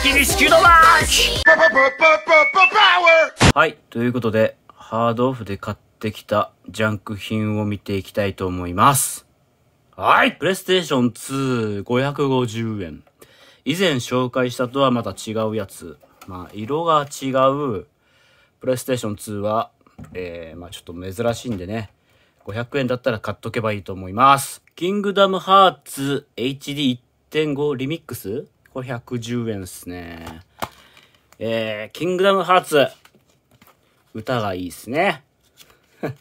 き錦のマーチはい、ということで、ハードオフで買ってきたジャンク品を見ていきたいと思います。はい、プレイステーション2、550円。以前紹介したとはまた違うやつ。まあ、色が違う、プレイステーション2は、えー、まあちょっと珍しいんでね、500円だったら買っとけばいいと思います。キングダムハーツ HD1.5 リミックス5 1 0円ですね。えー、キングダムハーツ。歌がいいですね。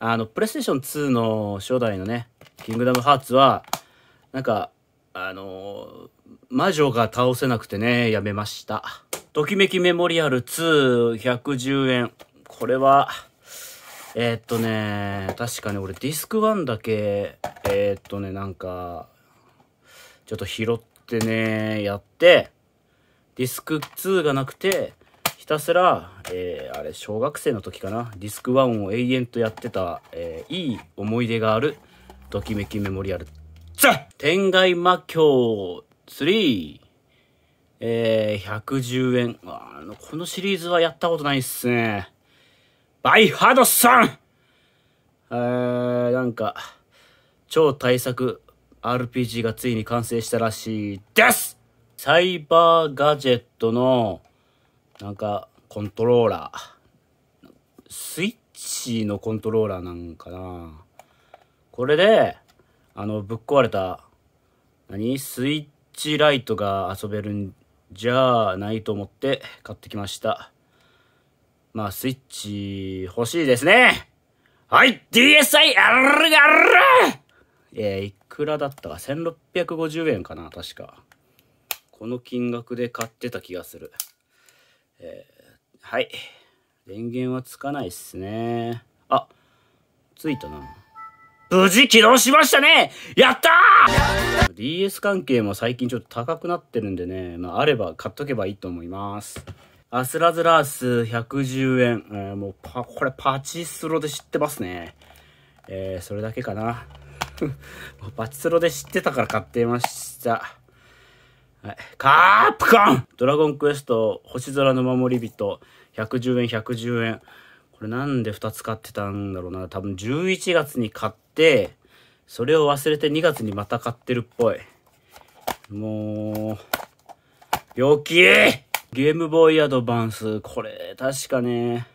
あの、プレイステーション2の初代のね、キングダムハーツは、なんか、あのー、魔女が倒せなくてね、やめました。ときめきメモリアル2、110円。これは、えー、っとね、確かに俺ディスク1だけ、えー、っとね、なんか、ちょっと拾って、ってね、やって、ディスク2がなくて、ひたすら、えー、あれ、小学生の時かな、ディスク1を永遠とやってた、えー、いい思い出がある、ドキメキメモリアル、ザ天外魔境 3! えー、110円。あの、このシリーズはやったことないっすね。バイハードさんえー、なんか、超大作、RPG がついに完成したらしいですサイバーガジェットの、なんか、コントローラー。スイッチのコントローラーなんかなこれで、あの、ぶっ壊れた、何スイッチライトが遊べるんじゃないと思って買ってきました。まあ、スイッチ欲しいですねはい !DSI あるあるえー、くだった1650円かな確かこの金額で買ってた気がするえー、はい電源はつかないっすねあついたな無事起動しましたねやったー !DS 関係も最近ちょっと高くなってるんでね、まあ、あれば買っとけばいいと思います。アスラズラース110円。えー、もうパ、これパチスロで知ってますね。えー、それだけかな。バチスロで知ってたから買ってました。はい、カープコンドラゴンクエスト、星空の守り人、110円、110円。これなんで2つ買ってたんだろうな。多分11月に買って、それを忘れて2月にまた買ってるっぽい。もう、病気ゲームボーイアドバンス。これ、確かね、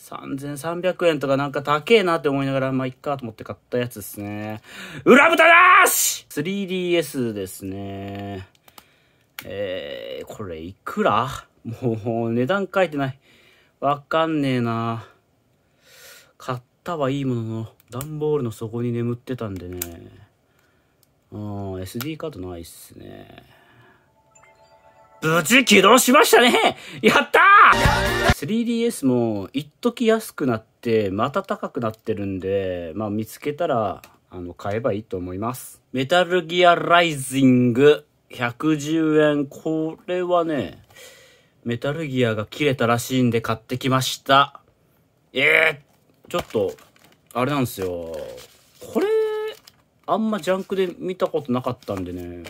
3300円とかなんか高えなって思いながら、まあ、いっかと思って買ったやつですね。裏蓋なし !3DS ですね。えー、これいくらもう値段書いてない。わかんねえな。買ったはいいものの、段ボールの底に眠ってたんでね。うん、SD カードないっすね。無事起動しましたねやったー !3DS も一時安くなってまた高くなってるんで、まあ見つけたらあの買えばいいと思います。メタルギアライジング110円。これはね、メタルギアが切れたらしいんで買ってきました。ええー、ちょっと、あれなんですよ。これ、あんまジャンクで見たことなかったんでね。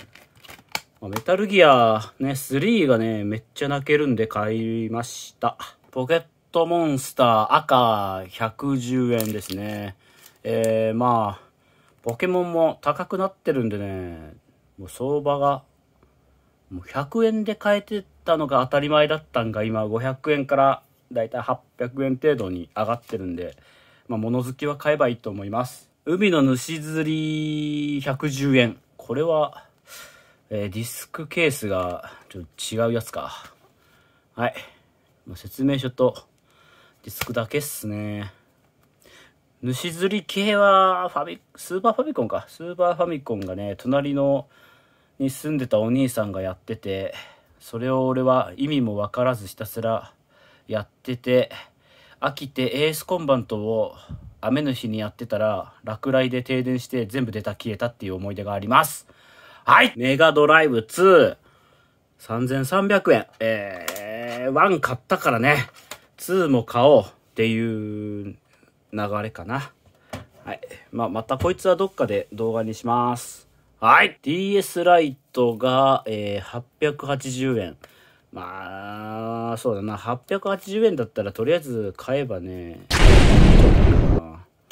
メタルギアね、3がね、めっちゃ泣けるんで買いました。ポケットモンスター赤110円ですね。えー、まあ、ポケモンも高くなってるんでね、もう相場が、もう100円で買えてたのが当たり前だったんが、今500円からだいたい800円程度に上がってるんで、まあ、物好きは買えばいいと思います。海の主釣り110円。これは、えー、ディスクケースがちょっと違うやつか。はい。説明書とディスクだけっすね。主釣り系はファミ、スーパーファミコンか。スーパーファミコンがね、隣のに住んでたお兄さんがやってて、それを俺は意味もわからずひたすらやってて、飽きてエースコンバントを雨の日にやってたら落雷で停電して全部出た消えたっていう思い出があります。はいメガドライブ2、3300円。えー、1買ったからね、2も買おうっていう流れかな。はい。まあ、またこいつはどっかで動画にします。はい。DS ライトが、えー、880円。まあ、そうだな。880円だったらとりあえず買えばね。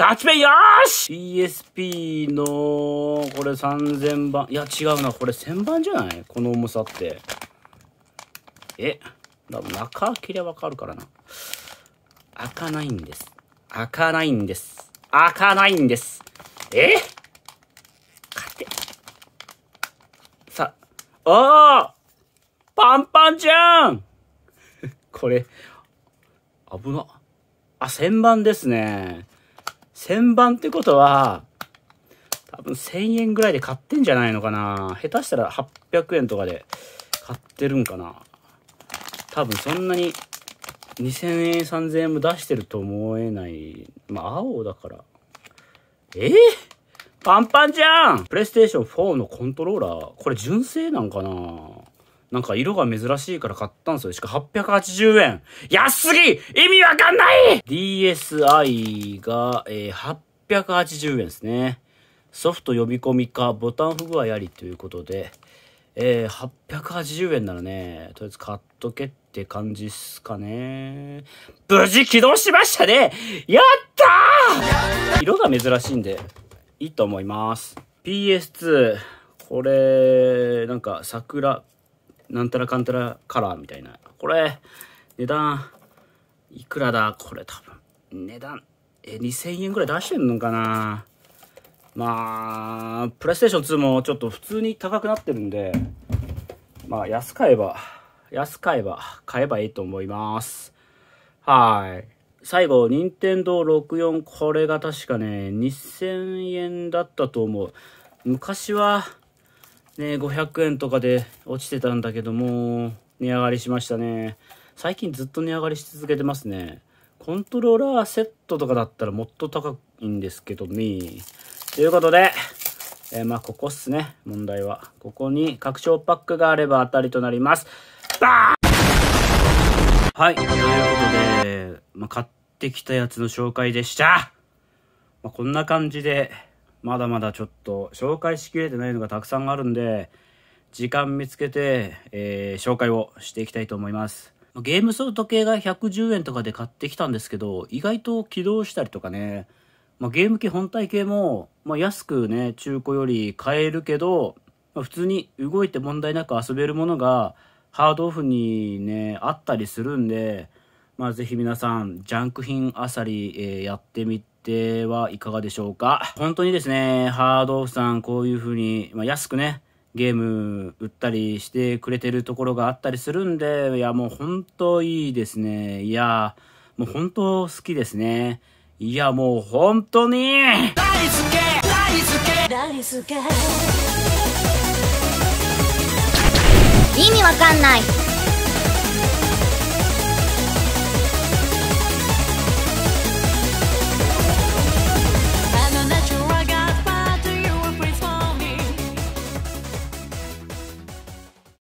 8ペよーし !ESP の、これ3000番。いや、違うな。これ1000番じゃないこの重さって。え中開けりゃわかるからな。開かないんです。開かないんです。開かないんです。え勝て。さ、ああパンパンじゃん これ、危な。あ、1000番ですね。1000番ってことは、多分1000円ぐらいで買ってんじゃないのかな下手したら800円とかで買ってるんかな多分そんなに2000円3000円も出してると思えない。まあ、青だから。えー、パンパンじゃんプレイステーション4のコントローラー、これ純正なんかななんか色が珍しいから買ったんですよ。しか880円。安すぎ意味わかんない !DSi が、えー、880円ですね。ソフト呼び込みか、ボタン不具合ありということで、えー、880円ならね、とりあえず買っとけって感じっすかね。無事起動しましたねやった色が珍しいんで、いいと思います。PS2、これ、なんか桜、なんたらかんたらカラーみたいな。これ、値段、いくらだこれ多分、値段、え、2000円ぐらい出してんのかなまあ、プレイステーション2もちょっと普通に高くなってるんで、まあ、安買えば、安買えば、買えばいいと思います。はい。最後、任天堂64これが確かね、2000円だったと思う。昔は、ね、500円とかで落ちてたんだけども、値上がりしましたね。最近ずっと値上がりし続けてますね。コントローラーセットとかだったらもっと高いんですけどね。ということで、えー、まあ、ここっすね、問題は。ここに拡張パックがあれば当たりとなります。バーンはい、ということで、まあ、買ってきたやつの紹介でした。まあ、こんな感じで、まだまだちょっと紹介しきれてないのがたくさんあるんで、時間見つけて、えー、紹介をしていきたいと思います。ゲームソフト系が110円とかで買ってきたんですけど、意外と起動したりとかね、まあ、ゲーム機本体系も、まあ、安くね、中古より買えるけど、まあ、普通に動いて問題なく遊べるものがハードオフにね、あったりするんで、まあ、ぜひ皆さん、ジャンク品あさり、えー、やってみてはいかがでしょうか。本当にですね、ハードオフさん、こういうふうに、まあ、安くね、ゲーム売ったりしてくれてるところがあったりするんで、いや、もう本当いいですね。いや、もう本当好きですね。いや、もう本当に大好き大好き大好き意味わかんない